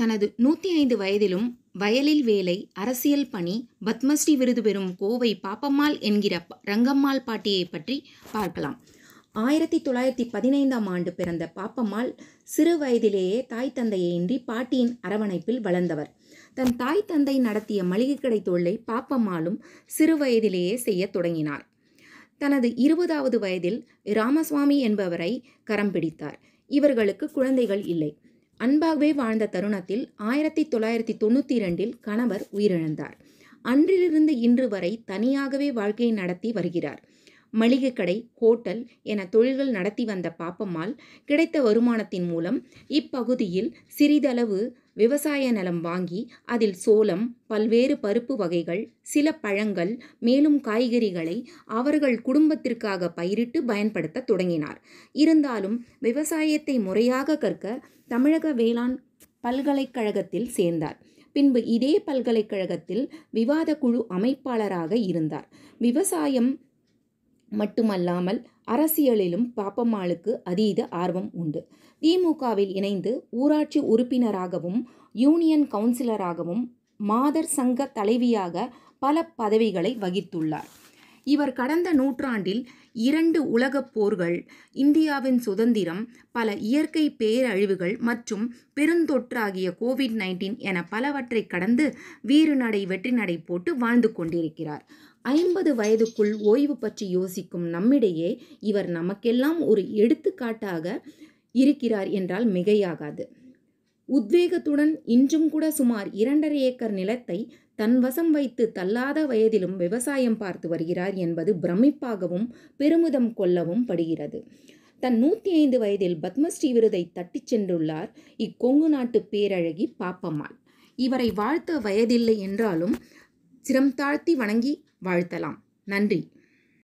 தனது நூற்றி ஐந்து வயதிலும் வயலில் வேலை அரசியல் பணி பத்மஸ்ரீ விருது பெறும் கோவை பாப்பம்மாள் என்கிற ரங்கம்மாள் பாட்டியை பற்றி பார்க்கலாம் ஆயிரத்தி தொள்ளாயிரத்தி பதினைந்தாம் ஆண்டு பிறந்த பாப்பம்மாள் சிறு வயதிலேயே தாய் தந்தையை இன்றி பாட்டியின் அரவணைப்பில் வளர்ந்தவர் தன் தாய் தந்தை நடத்திய மளிகை கடை தொழிலை பாப்பம்மாளும் சிறு வயதிலேயே செய்ய தொடங்கினார் தனது இருபதாவது வயதில் ராமசுவாமி என்பவரை கரம் பிடித்தார் இவர்களுக்கு குழந்தைகள் இல்லை அன்பாகவே வாழ்ந்த தருணத்தில் ஆயிரத்தி தொள்ளாயிரத்தி தொண்ணூற்றி இரண்டில் கணவர் உயிரிழந்தார் அன்றிலிருந்து இன்று வரை தனியாகவே வாழ்க்கையை நடத்தி வருகிறார் மளிகை கடை ஹோட்டல் என தொழில்கள் நடத்தி வந்த பாப்பம்மாள் கிடைத்த வருமானத்தின் மூலம் இப்பகுதியில் சிறிதளவு விவசாய நிலம் வாங்கி அதில் சோளம் பல்வேறு பருப்பு வகைகள் சில பழங்கள் மேலும் காய்கறிகளை அவர்கள் குடும்பத்திற்காக பயிரிட்டு பயன்படுத்த தொடங்கினார் இருந்தாலும் விவசாயத்தை முறையாக கற்க தமிழக வேளாண் பல்கலைக்கழகத்தில் சேர்ந்தார் பின்பு இதே பல்கலைக்கழகத்தில் விவாத குழு அமைப்பாளராக இருந்தார் விவசாயம் மட்டுமல்லாமல் அரசியலிலும் பாப்பம்மாளுக்கு அதீத ஆர்வம் உண்டு திமுகவில் இணைந்து ஊராட்சி உறுப்பினராகவும் யூனியன் கவுன்சிலராகவும் மாதர் சங்க தலைவியாக பல பதவிகளை வகித்துள்ளார் இவர் கடந்த நூற்றாண்டில் இரண்டு உலகப் போர்கள் இந்தியாவின் சுதந்திரம் பல இயற்கை பேரழிவுகள் மற்றும் பெருந்தொற்றாகிய கோவிட் நைன்டீன் என பலவற்றை கடந்து வீறு நடை வெற்றி நடை போட்டு வாழ்ந்து கொண்டிருக்கிறார் ஐம்பது வயதுக்குள் ஓய்வு பற்றி யோசிக்கும் நம்மிடையே இவர் நமக்கெல்லாம் ஒரு எடுத்துக்காட்டாக இருக்கிறார் என்றால் மிகையாகாது உத்வேகத்துடன் இன்றும் கூட சுமார் இரண்டரை ஏக்கர் நிலத்தை தன் வசம் வைத்து தள்ளாத வயதிலும் விவசாயம் பார்த்து வருகிறார் என்பது பிரமிப்பாகவும் பெருமிதம் கொள்ளவும் படுகிறது தன் நூற்றி ஐந்து வயதில் பத்மஸ்ரீ விருதை தட்டிச் சென்றுள்ளார் இக்கொங்கு நாட்டு பேரழகி பாப்பம்மாள் இவரை வாழ்த்த வயதில்லை என்றாலும் சிரம் தாழ்த்தி வணங்கி வாழ்த்தலாம் நன்றி